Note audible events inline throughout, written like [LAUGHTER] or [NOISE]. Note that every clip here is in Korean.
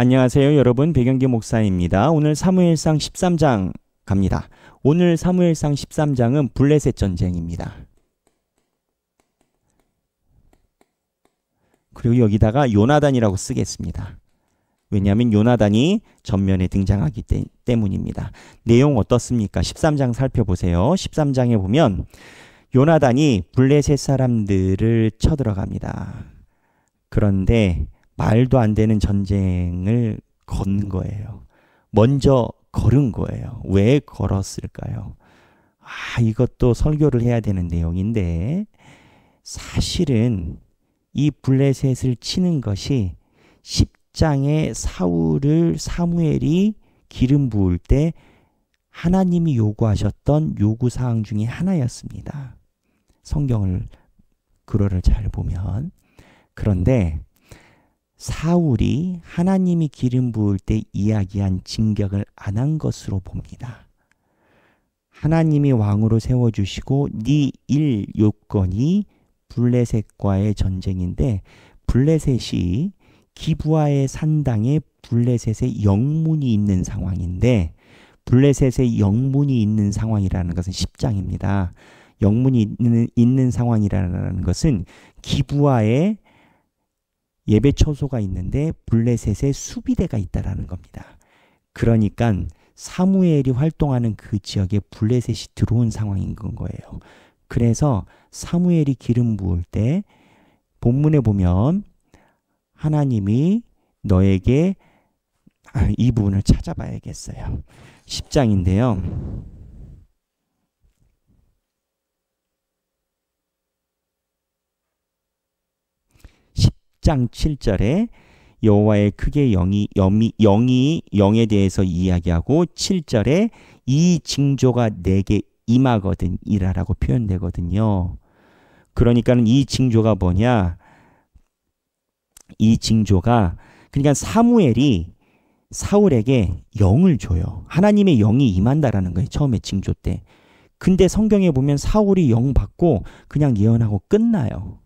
안녕하세요 여러분 배경기 목사입니다. 오늘 사무엘상 13장 갑니다. 오늘 사무엘상 13장은 블레셋 전쟁입니다. 그리고 여기다가 요나단이라고 쓰겠습니다. 왜냐하면 요나단이 전면에 등장하기 때, 때문입니다. 내용 어떻습니까? 13장 살펴보세요. 13장에 보면 요나단이 블레셋 사람들을 쳐들어갑니다. 그런데 말도 안 되는 전쟁을 건 거예요. 먼저 걸은 거예요. 왜 걸었을까요? 아, 이것도 설교를 해야 되는 내용인데, 사실은 이 블레셋을 치는 것이 10장의 사울을 사무엘이 기름 부을 때 하나님이 요구하셨던 요구사항 중의 하나였습니다. 성경을, 글어를 잘 보면. 그런데 사울이 하나님이 기름 부을 때 이야기한 진격을 안 한 것으로 봅니다. 하나님이 왕으로 세워주시고 네 일 요건이 블레셋과의 전쟁인데 블레셋이 기부아의 산당에 블레셋의 영문이 있는 상황인데 블레셋의 영문이 있는 상황이라는 것은 10장입니다. 영문이 있는, 있는 상황이라는 것은 기부아의 예배 처소가 있는데 블레셋의 수비대가 있다라는 겁니다. 그러니까 사무엘이 활동하는 그 지역에 블레셋이 들어온 상황인 건 거예요. 그래서 사무엘이 기름 부을 때 본문에 보면 하나님이 너에게 이 부분을 찾아봐야겠어요. 10장인데요. 10장 7절에 여호와의 크게 영이 영이 영이 영에 대해서 이야기하고 7절에 이 징조가 내게 임하거든 이라라고 표현되거든요. 그러니까는 이 징조가 뭐냐? 이 징조가 그러니까 사무엘이 사울에게 영을 줘요. 하나님의 영이 임한다라는 거예요. 처음에 징조 때. 근데 성경에 보면 사울이 영 받고 그냥 예언하고 끝나요.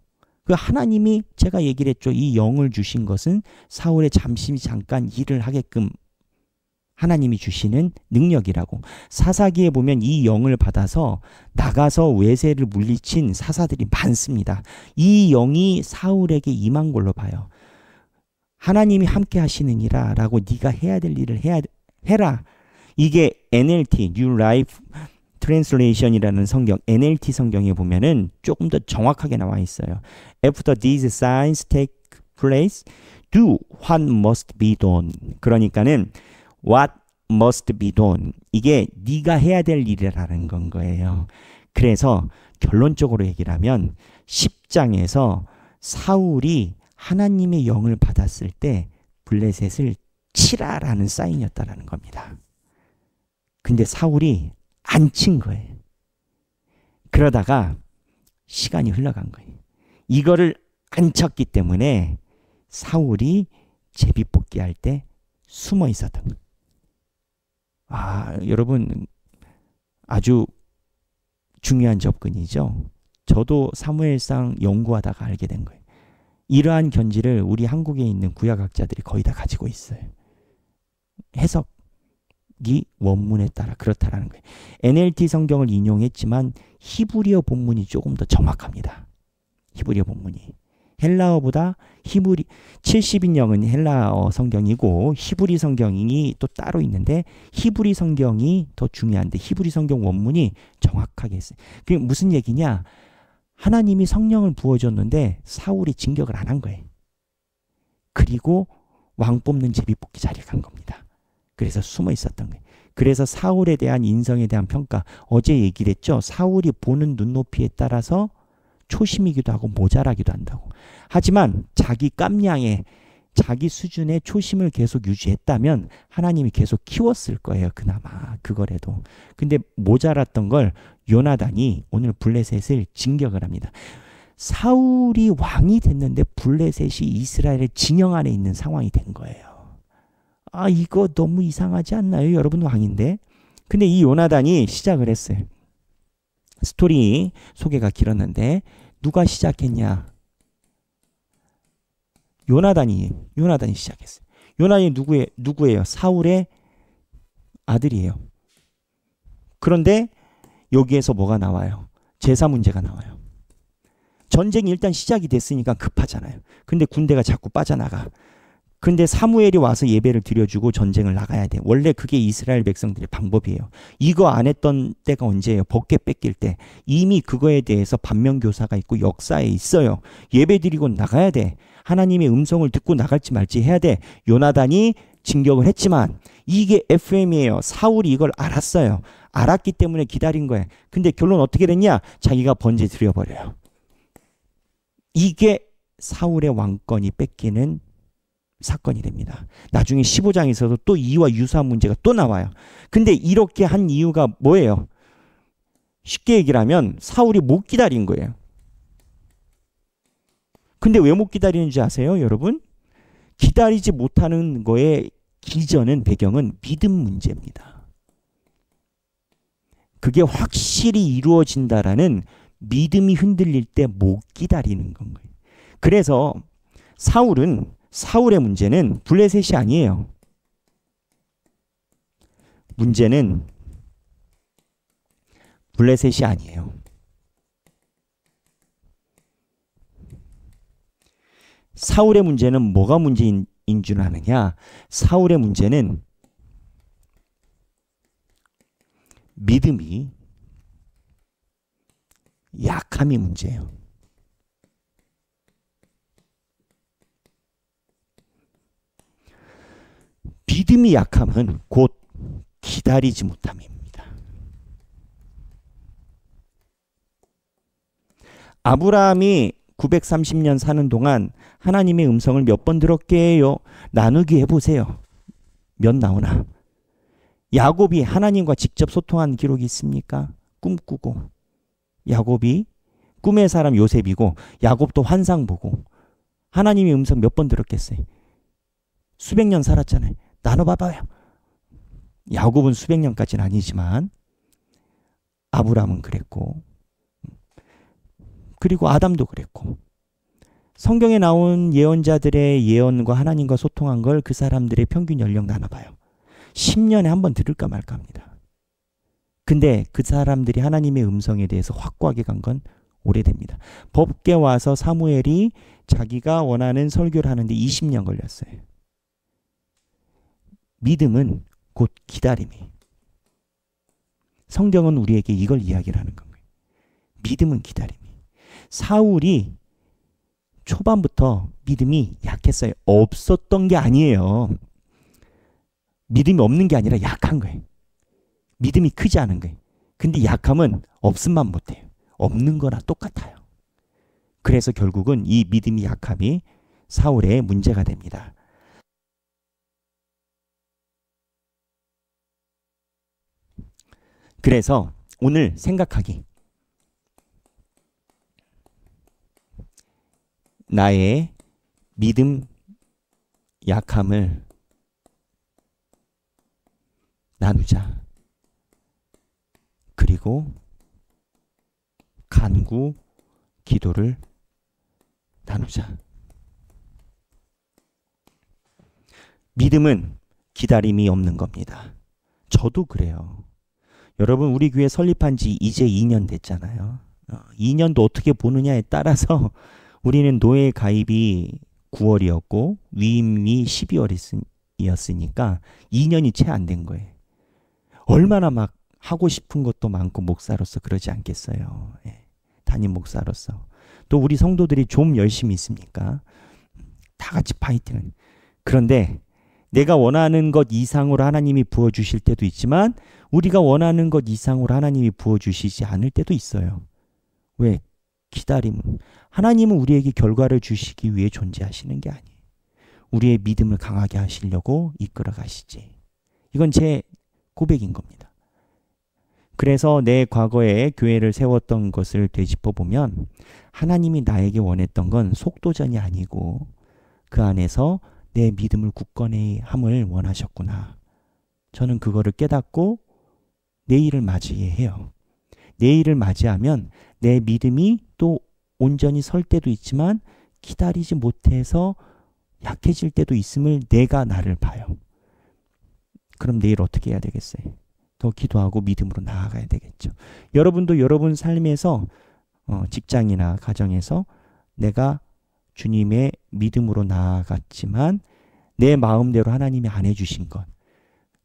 그 하나님이 제가 얘기를 했죠. 이 영을 주신 것은 사울의 잠시 잠깐 일을 하게끔 하나님이 주시는 능력이라고. 사사기에 보면 이 영을 받아서 나가서 외세를 물리친 사사들이 많습니다. 이 영이 사울에게 임한 걸로 봐요. 하나님이 함께 하시느니라라고 네가 해야 될 일을 해야 해라. 이게 NLT New Life Translation이라는 성경, NLT 성경에 보면은 조금 더 정확하게 나와 있어요. After these signs take place, do what must be done. 그러니까는 what must be done. 이게 네가 해야 될 일이라는 건 거예요. 그래서 결론적으로 얘기를 하면 10장에서 사울이 하나님의 영을 받았을 때 블레셋을 치라라는 사인이었다라는 겁니다. 근데 사울이 안친 거예요. 그러다가 시간이 흘러간 거예요. 이거를 안 쳤기 때문에 사울이 제비뽑기 할 때 숨어 있었던 거예요. 아, 여러분 아주 중요한 접근이죠. 저도 사무엘상 연구하다가 알게 된 거예요. 이러한 견지를 우리 한국에 있는 구약학자들이 거의 다 가지고 있어요. 해석 이 원문에 따라 그렇다라는 거예요. NLT 성경을 인용했지만 히브리어 본문이 조금 더 정확합니다. 히브리어 본문이 헬라어보다 히브리 70인형은 헬라어 성경이고 히브리 성경이 또 따로 있는데 히브리 성경이 더 중요한데 히브리 성경 원문이 정확하게 했어요. 그게 무슨 얘기냐? 하나님이 성령을 부어줬는데 사울이 진격을 안 한 거예요. 그리고 왕 뽑는 제비 뽑기 자리에 간 겁니다. 그래서 숨어 있었던 거예요. 그래서 사울에 대한 인성에 대한 평가 어제 얘기를 했죠. 사울이 보는 눈높이에 따라서 초심이기도 하고 모자라기도 한다고. 하지만 자기 깜냥에 자기 수준의 초심을 계속 유지했다면 하나님이 계속 키웠을 거예요. 그나마 그거라도. 근데 모자랐던 걸 요나단이 오늘 블레셋을 진격을 합니다. 사울이 왕이 됐는데 블레셋이 이스라엘의 진영 안에 있는 상황이 된 거예요. 아, 이거 너무 이상하지 않나요? 여러분 왕인데. 근데 이 요나단이 시작을 했어요. 스토리 소개가 길었는데 누가 시작했냐? 요나단이 요나단이 시작했어요. 요나단이 누구의 누구예요? 사울의 아들이에요. 그런데 여기에서 뭐가 나와요? 제사 문제가 나와요. 전쟁이 일단 시작이 됐으니까 급하잖아요. 근데 군대가 자꾸 빠져나가. 근데 사무엘이 와서 예배를 드려주고 전쟁을 나가야 돼. 원래 그게 이스라엘 백성들의 방법이에요. 이거 안 했던 때가 언제예요? 벗게 뺏길 때. 이미 그거에 대해서 반면교사가 있고 역사에 있어요. 예배 드리고 나가야 돼. 하나님의 음성을 듣고 나갈지 말지 해야 돼. 요나단이 진격을 했지만 이게 FM이에요. 사울이 이걸 알았어요. 알았기 때문에 기다린 거예요. 근데 결론 어떻게 됐냐? 자기가 번제 드려버려요. 이게 사울의 왕권이 뺏기는 사건이 됩니다. 나중에 15장에서도 또 이와 유사한 문제가 또 나와요. 근데 이렇게 한 이유가 뭐예요? 쉽게 얘기 하면 사울이 못 기다린 거예요. 근데 왜 못 기다리는지 아세요, 여러분? 기다리지 못하는 거에 기전은 배경은 믿음 문제입니다. 그게 확실히 이루어진다라는 믿음이 흔들릴 때 못 기다리는 건 거예요. 그래서 사울은 사울의 문제는 블레셋이 아니에요. 문제는 블레셋이 아니에요. 사울의 문제는 뭐가 문제인 줄 아느냐? 사울의 문제는 믿음이 약함이 문제예요. 믿음이 약함은 곧 기다리지 못함입니다. 아브라함이 930년 사는 동안 하나님의 음성을 몇 번 들었게요? 나누기 해보세요. 몇 나오나? 야곱이 하나님과 직접 소통한 기록이 있습니까? 꿈꾸고. 야곱이 꿈의 사람 요셉이고, 야곱도 환상 보고, 하나님의 음성 몇 번 들었겠어요? 수백 년 살았잖아요. 나눠봐봐요. 야곱은 수백 년까지는 아니지만 아브라함은 그랬고 그리고 아담도 그랬고 성경에 나온 예언자들의 예언과 하나님과 소통한 걸 그 사람들의 평균 연령 나눠봐요. 10년에 한 번 들을까 말까 합니다. 근데 그 사람들이 하나님의 음성에 대해서 확고하게 간 건 오래됩니다. 법계 와서 사무엘이 자기가 원하는 설교를 하는데 20년 걸렸어요. 믿음은 곧 기다림이. 성경은 우리에게 이걸 이야기 하는 겁니다. 믿음은 기다림이. 사울이 초반부터 믿음이 약했어요. 없었던 게 아니에요. 믿음이 없는 게 아니라 약한 거예요. 믿음이 크지 않은 거예요. 근데 약함은 없음만 못해요. 없는 거나 똑같아요. 그래서 결국은 이 믿음이 약함이 사울의 문제가 됩니다. 그래서 오늘 생각하기. 나의 믿음 약함을 나누자. 그리고 간구, 기도를 나누자. 믿음은 기다림이 없는 겁니다. 저도 그래요. 여러분 우리 교회 설립한 지 이제 2년 됐잖아요. 2년도 어, 어떻게 보느냐에 따라서 [LAUGHS] 우리는 노예 가입이 9월이었고 위임이 12월이었으니까 2년이 채 안 된 거예요. 얼마나 막 하고 싶은 것도 많고 목사로서 그러지 않겠어요. 예. 담임 목사로서 또 우리 성도들이 좀 열심히 있습니까? 다 같이 파이팅을. 그런데 내가 원하는 것 이상으로 하나님이 부어주실 때도 있지만 우리가 원하는 것 이상으로 하나님이 부어주시지 않을 때도 있어요. 왜? 기다림. 하나님은 우리에게 결과를 주시기 위해 존재하시는 게 아니에요. 우리의 믿음을 강하게 하시려고 이끌어 가시지. 이건 제 고백인 겁니다. 그래서 내 과거에 교회를 세웠던 것을 되짚어 보면 하나님이 나에게 원했던 건 속도전이 아니고 그 안에서 내 믿음을 굳건히 함을 원하셨구나. 저는 그거를 깨닫고 내일을 맞이해요. 내일을 맞이하면 내 믿음이 또 온전히 설 때도 있지만 기다리지 못해서 약해질 때도 있음을 내가 나를 봐요. 그럼 내일 어떻게 해야 되겠어요? 더 기도하고 믿음으로 나아가야 되겠죠. 여러분도 여러분 삶에서 어, 직장이나 가정에서 내가 주님의 믿음으로 나아갔지만 내 마음대로 하나님이 안 해주신 것.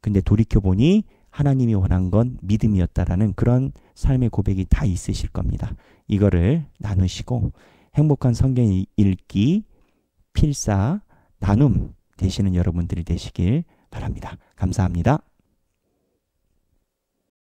근데 돌이켜보니 하나님이 원한 건 믿음이었다라는 그런 삶의 고백이 다 있으실 겁니다. 이거를 나누시고 행복한 성경 읽기, 필사, 나눔 되시는 여러분들이 되시길 바랍니다. 감사합니다.